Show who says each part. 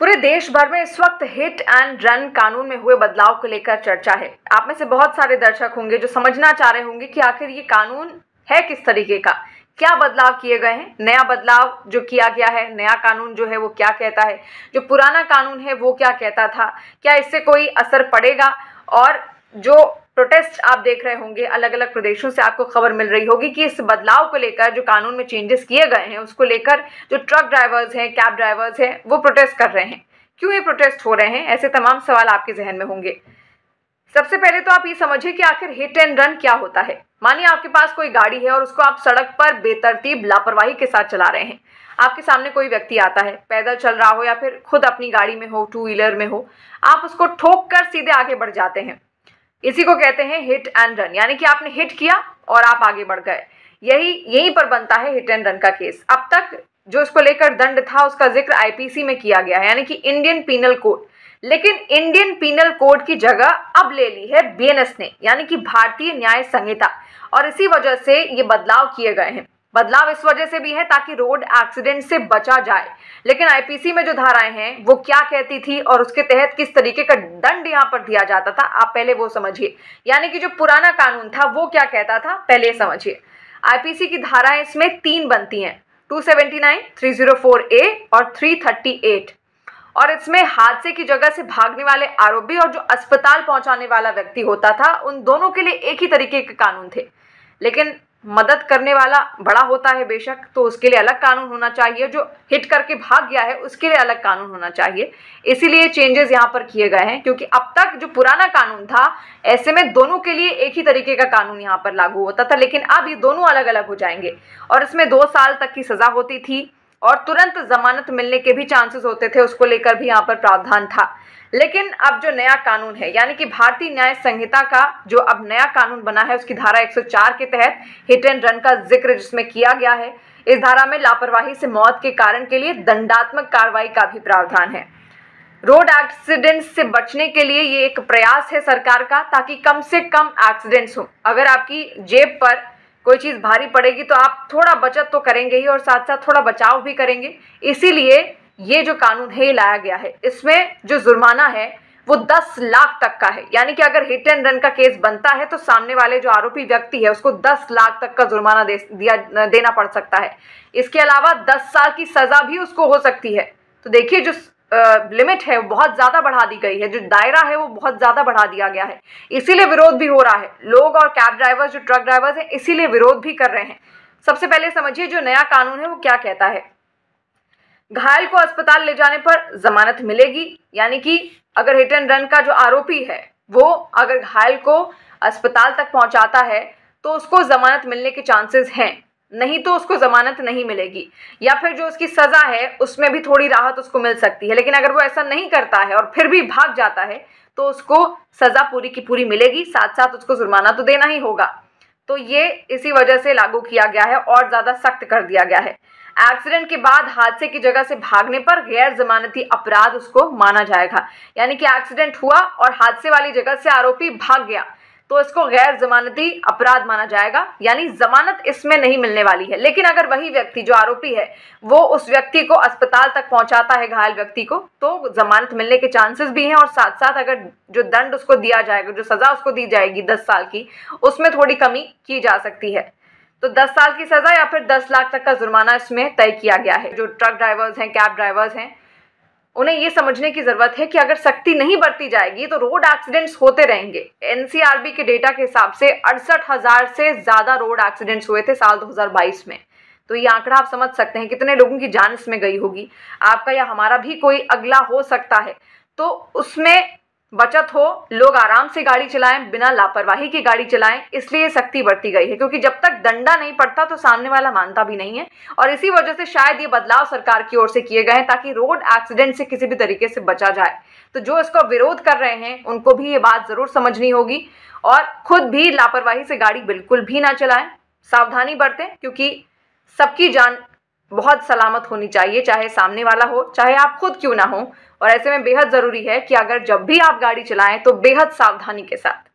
Speaker 1: पूरे देश भर में इस वक्त हिट एंड रन कानून में हुए बदलाव को लेकर चर्चा है आप में से बहुत सारे दर्शक होंगे जो समझना चाह रहे होंगे कि आखिर ये कानून है किस तरीके का क्या बदलाव किए गए हैं नया बदलाव जो किया गया है नया कानून जो है वो क्या कहता है जो पुराना कानून है वो क्या कहता था क्या इससे कोई असर पड़ेगा और जो प्रोटेस्ट आप देख रहे होंगे अलग अलग प्रदेशों से आपको खबर मिल रही होगी कि इस बदलाव को लेकर जो कानून में चेंजेस किए गए हैं उसको लेकर जो ट्रक ड्राइवर्स हैं कैब ड्राइवर्स हैं वो प्रोटेस्ट कर रहे हैं क्यों ये प्रोटेस्ट हो रहे हैं ऐसे तमाम सवाल आपके जहन में होंगे सबसे पहले तो आप ये समझिए कि आखिर हिट एंड रन क्या होता है मानिए आपके पास कोई गाड़ी है और उसको आप सड़क पर बेतरतीब लापरवाही के साथ चला रहे हैं आपके सामने कोई व्यक्ति आता है पैदल चल रहा हो या फिर खुद अपनी गाड़ी में हो टू व्हीलर में हो आप उसको ठोक कर सीधे आगे बढ़ जाते हैं इसी को कहते हैं हिट एंड रन यानी कि आपने हिट किया और आप आगे बढ़ गए यही यहीं पर बनता है हिट एंड रन का केस अब तक जो इसको लेकर दंड था उसका जिक्र आईपीसी में किया गया है यानी कि इंडियन पीनल कोड लेकिन इंडियन पीनल कोड की जगह अब ले ली है बीएनएस ने यानी कि भारतीय न्याय संहिता और इसी वजह से ये बदलाव किए गए हैं बदलाव इस वजह से भी है ताकि रोड एक्सीडेंट से बचा जाए लेकिन आईपीसी में जो धाराएं हैं वो क्या कहती थी और उसके तहत किस तरीके का दंड यहां पर दिया जाता था आप पहले वो समझिए यानी कि जो पुराना कानून था वो क्या कहता था पहले समझिए आईपीसी की धाराएं इसमें तीन बनती हैं 279, 304 ए और 338 और इसमें हादसे की जगह से भागने वाले आरोपी और जो अस्पताल पहुंचाने वाला व्यक्ति होता था उन दोनों के लिए एक ही तरीके के कानून थे लेकिन मदद करने वाला बड़ा होता है बेशक तो उसके लिए अलग कानून होना चाहिए जो हिट करके भाग गया है उसके लिए अलग कानून होना चाहिए इसीलिए चेंजेस यहाँ पर किए गए हैं क्योंकि अब तक जो पुराना कानून था ऐसे में दोनों के लिए एक ही तरीके का कानून यहाँ पर लागू होता था लेकिन अब ये दोनों अलग अलग हो जाएंगे और इसमें दो साल तक की सज़ा होती थी और तुरंत जमानत मिलने के भी चांसेस होते थे उसको लेकर भी यहाँ पर प्रावधान था लेकिन अब जो नया कानून है यानी कि भारतीय न्याय संहिता का जो अब नया कानून बना है उसकी धारा 104 के तहत हिट एंड रन का जिक्र जिसमें किया गया है इस धारा में लापरवाही से मौत के कारण के लिए दंडात्मक कार्रवाई का भी प्रावधान है रोड एक्सीडेंट से बचने के लिए ये एक प्रयास है सरकार का ताकि कम से कम एक्सीडेंट्स हो अगर आपकी जेब पर कोई चीज़ भारी पड़ेगी तो आप थोड़ा बचत तो करेंगे ही और साथ साथ थोड़ा बचाव भी करेंगे इसीलिए ये जो कानून है लाया गया है इसमें जो जुर्माना है वो दस लाख तक का है यानी कि अगर हिट एंड रन का केस बनता है तो सामने वाले जो आरोपी व्यक्ति है उसको दस लाख तक का जुर्माना दे, दिया देना पड़ सकता है इसके अलावा दस साल की सजा भी उसको हो सकती है तो देखिए जो लिमिट है बहुत ज़्यादा बढ़ा दी गई है जो दायरा है वो बहुत ज़्यादा बढ़ा दिया गया है इसीलिए विरोध भी हो रहा है लोग और कैब ड्राइवर्स जो ट्रक ड्राइवर्स हैं इसीलिए विरोध भी कर रहे हैं सबसे पहले समझिए जो नया कानून है वो क्या कहता है घायल को अस्पताल ले जाने पर जमानत मिलेगी यानी कि अगर हिट एंड रन का जो आरोपी है वो अगर घायल को अस्पताल तक पहुंचाता है तो उसको जमानत मिलने के चांसेस हैं नहीं तो उसको जमानत नहीं मिलेगी या फिर जो उसकी सज़ा है उसमें भी थोड़ी राहत उसको मिल सकती है लेकिन अगर वो ऐसा नहीं करता है और फिर भी भाग जाता है तो उसको सज़ा पूरी की पूरी मिलेगी साथ साथ उसको जुर्माना तो देना ही होगा तो ये इसी वजह से लागू किया गया है और ज़्यादा सख्त कर दिया गया है एक्सीडेंट के बाद हादसे की जगह से भागने पर गैर जमानती अपराध उसको माना जाएगा यानी कि एक्सीडेंट हुआ और हादसे वाली जगह से आरोपी भाग गया तो इसको गैर जमानती अपराध माना जाएगा यानी जमानत इसमें नहीं मिलने वाली है लेकिन अगर वही व्यक्ति जो आरोपी है वो उस व्यक्ति को अस्पताल तक पहुंचाता है घायल व्यक्ति को तो जमानत मिलने के चांसेस भी हैं और साथ साथ अगर जो दंड उसको दिया जाएगा जो सजा उसको दी जाएगी दस साल की उसमें थोड़ी कमी की जा सकती है तो दस साल की सजा या फिर दस लाख तक का जुर्माना इसमें तय किया गया है जो ट्रक ड्राइवर्स हैं कैब ड्राइवर्स हैं उन्हें ये समझने की ज़रूरत है कि अगर सख्ती नहीं बरती जाएगी तो रोड एक्सीडेंट्स होते रहेंगे एनसीआरबी के डेटा के हिसाब से अड़सठ हज़ार से ज़्यादा रोड एक्सीडेंट्स हुए थे साल 2022 में तो ये आंकड़ा आप समझ सकते हैं कितने लोगों की जान इसमें गई होगी आपका या हमारा भी कोई अगला हो सकता है तो उसमें बचत हो लोग आराम से गाड़ी चलाएं बिना लापरवाही की गाड़ी चलाएं इसलिए सख्ती बरती गई है क्योंकि जब तक दंडा नहीं पड़ता तो सामने वाला मानता भी नहीं है और इसी वजह से शायद ये बदलाव सरकार की ओर से किए गए हैं ताकि रोड एक्सीडेंट से किसी भी तरीके से बचा जाए तो जो इसका विरोध कर रहे हैं उनको भी ये बात जरूर समझनी होगी और खुद भी लापरवाही से गाड़ी बिल्कुल भी ना चलाएं सावधानी बरतें क्योंकि सबकी जान बहुत सलामत होनी चाहिए चाहे सामने वाला हो चाहे आप खुद क्यों ना हो और ऐसे में बेहद ज़रूरी है कि अगर जब भी आप गाड़ी चलाएं तो बेहद सावधानी के साथ